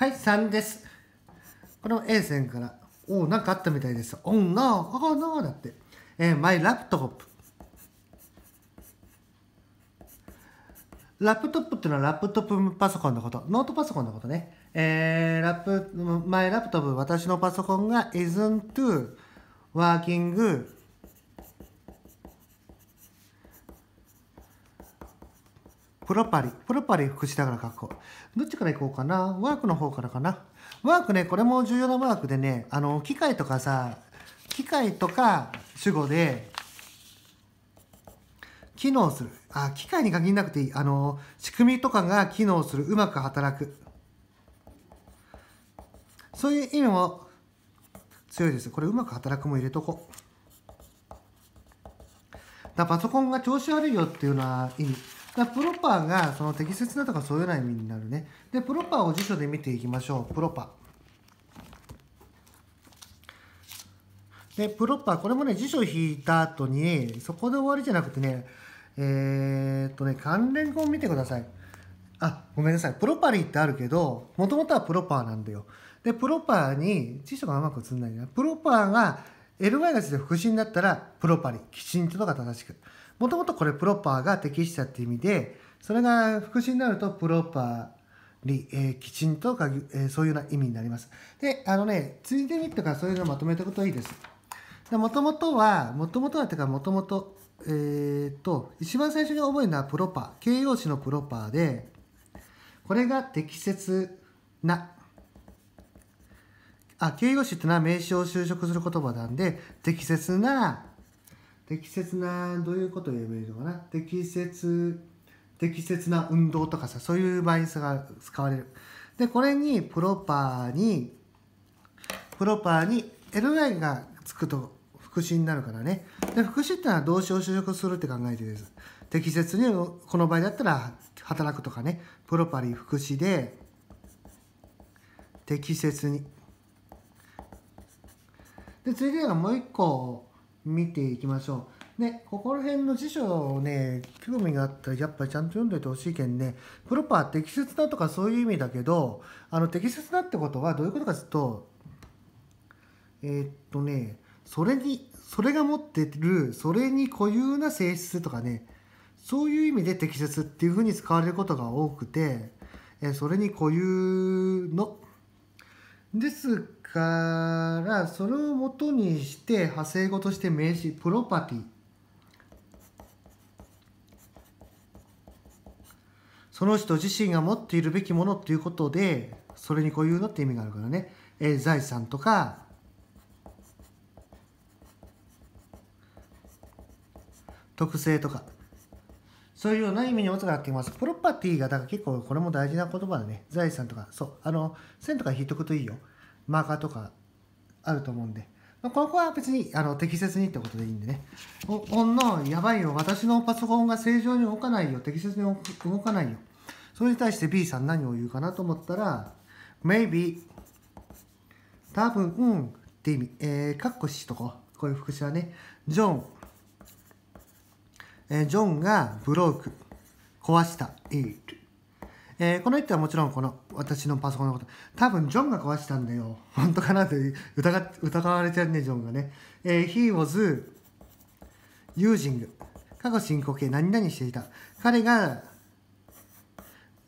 はい3ですこの A 線からおおなんかあったみたいですおお、な o おお、な o だって、えー、My laptop ラプトップっていうのはラプトップパソコンのこと、ノートパソコンのことね。えー、ラプ、my laptop、私のパソコンが isn't working プロパリ。プロパリ福祉だから学校。どっちから行こうかな。ワークの方からかな。ワークね、これも重要なワークでね、あの、機械とかさ、機械とか主語で、機能する。あ、機械に限らなくていい。あの、仕組みとかが機能する。うまく働く。そういう意味も強いです。これうまく働くも入れとこう。だパソコンが調子悪いよっていうのは意味。だプロパーがその適切なとかそういうような意味になるね。で、プロパーを辞書で見ていきましょう。プロパー。で、プロパー、これもね、辞書引いた後に、そこで終わりじゃなくてね、えー、っとね、関連語を見てください。あ、ごめんなさい。プロパリーってあるけど、もともとはプロパーなんだよ。で、プロパーに、辞書がうまく映んないな。プロパーが ly が付いて副詞になったら、プロパリー、きちんととか正しく。もともとこれプロパーが適したって意味で、それが副詞になるとプロパーに、えー、きちんとか、えー、そういうような意味になります。で、あのね、ついでにとかそういうのをまとめておくといいです。もともとは、もともとはていうか、もともと、えー、っと、一番最初に覚えるのはプロパー、形容詞のプロパーで、これが適切なあ、形容詞ってのは名詞を就職する言葉なんで、適切な適切などういうことを言えばいいのかな適切適切な運動とかさそういう場合が使われるでこれにプロパーにプロパーに l i がつくと副詞になるからねで副詞ってのは動詞を就職するって考えてです適切にこの場合だったら働くとかねプロパリ副詞で適切にで次がもう一個見ていきましょう。ね、ここら辺の辞書をね、興味があったらやっぱりちゃんと読んでおいてほしいけんね、プロパー適切なとかそういう意味だけど、あの適切なってことはどういうことかというと、えー、っとね、それに、それが持ってる、それに固有な性質とかね、そういう意味で適切っていうふうに使われることが多くて、えそれに固有のですから、それをもとにして派生語として名詞、プロパティ。その人自身が持っているべきものということで、それに固有のって意味があるからね。えー、財産とか、特性とか。そういうような意味に音が合っています。プロパティが、だから結構これも大事な言葉でね。財産とか、そう、あの、線とか引いとくといいよ。マーカーとかあると思うんで。ここは別にあの適切にってことでいいんでね。お、おんの、やばいよ。私のパソコンが正常に動かないよ。適切に動かないよ。それに対して B さん何を言うかなと思ったら、maybe 多分、うん、って意味。えー、かっこしとこう。こういう副詞はね。ジョン、えジョンがブローク、壊した、it。えー、この1はもちろんこの私のパソコンのこと多分ジョンが壊したんだよ本当かなって疑疑われちゃうねジョンがね、えー、He was using 過去進行形何々していた彼が、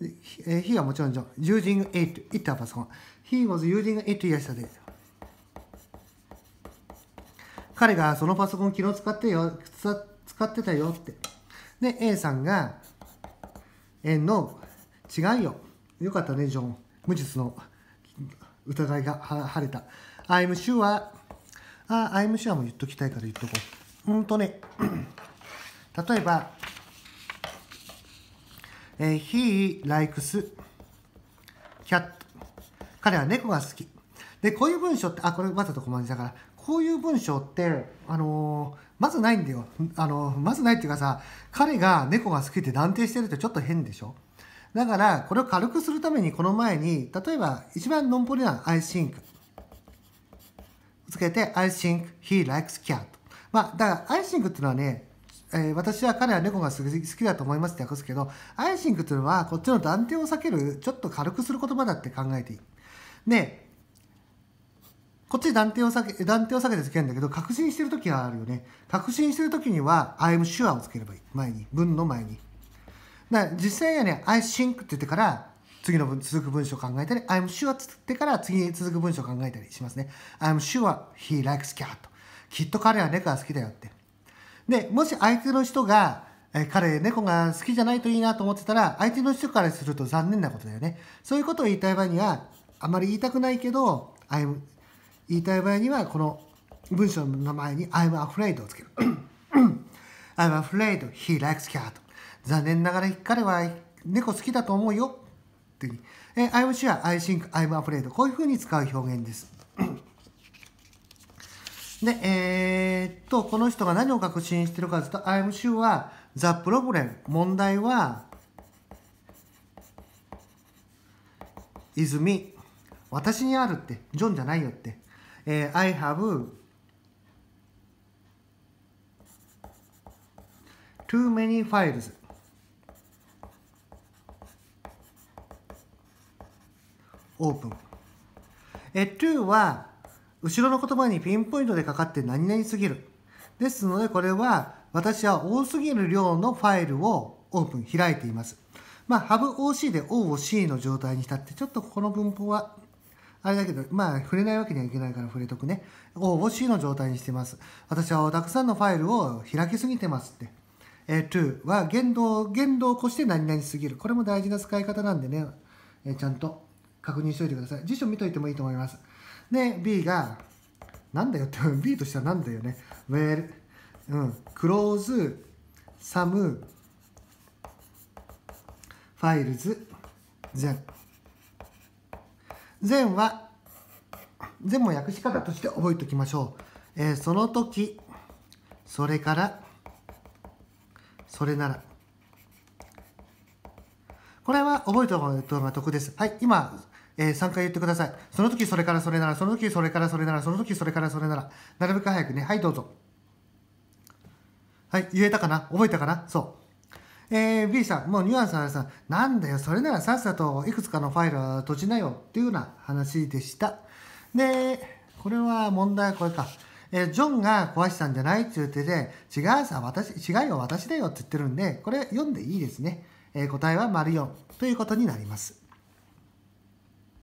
えー、He はもちろんジョン using it it はパソコン He was using it yesterday 彼がそのパソコンを昨日使ってよ使使ってたよって。で、A さんが、えの、違うよ。よかったね、ジョン。無実の疑いが晴れた。I'm sure. あ、I'm sure も言っときたいから言っとこう。うんとね、例えば、え he likes cat 彼は猫が好き。で、こういう文章って、あ、これわざとコマネだから、こういう文章ってあのまずないんだよあのまずないっていうかさ彼が猫が好きって断定してるとちょっと変でしょだからこれを軽くするためにこの前に例えば一番ノンポリなアイシンク。つけて I think he likes cat まあだからアイシンクっていうのはねえー、私は彼は猫が好きだと思いますって訳すけど、アイシンクっていうのはこっちの断定を避ける、ちょっと軽くする言葉だって考えていい。で、こっち断定を避け、断定を避けてつけるんだけど、確信してるときはあるよね。確信してるときには、I'm sure をつければいい。前に。文の前に。だから実際はね、I think って言ってから、次の文続く文章を考えたり、I'm sure って言ってから次に続く文章を考えたりしますね。I'm sure he likes cat. きっと彼は猫が好きだよって。で、もし相手の人が、え彼、猫が好きじゃないといいなと思ってたら、相手の人からすると残念なことだよね。そういうことを言いたい場合には、あまり言いたくないけど、I'm 言いたい場合にはこの文章の名前に I'm afraid をつける I'm afraid he likes cat 残念ながら彼は猫好きだと思うよっていうふ I'm sure I think I'm afraid こういうふうに使う表現ですで、えー、っと、この人が何を確信してるかというと、I'm sure は the problem 問題は is me 私にあるって、ジョンじゃないよってえ I have too many files open え to は後ろの言葉にピンポイントでかかって何々すぎるですのでこれは私は多すぎる量のファイルをオープン開いていますまあ h a e o c で O を C の状態にしたってちょっとこの文法はあれだけど、まあ、触れないわけにはいけないから触れとくね。を、を C の状態にしてます。私はたくさんのファイルを開きすぎてますって。えー、to は言動、言動を越して何々すぎる。これも大事な使い方なんでね、えー、ちゃんと確認しておいてください。辞書見といてもいいと思います。で、B が、なんだよって、B としてはなんだよね。well, うん、close some files then. 善は、善も訳し方として覚えておきましょう。えー、その時、それから、それなら。これは覚えておくのが得です。はい、今、えー、3回言ってください。その時、それから、それなら、その時、それから、それなら、その時、それから、それなら。なるべく早くね。はい、どうぞ。はい、言えたかな覚えたかなそう。えー、B さん、もうニュアンスあるさん、なんだよ、それならさっさといくつかのファイルは閉じなよっていうような話でした。で、これは問題はこれか。えー、ジョンが壊したんじゃないって言ってて、違うさ、私、違いは私だよって言ってるんで、これ読んでいいですね。えー、答えは丸4ということになります。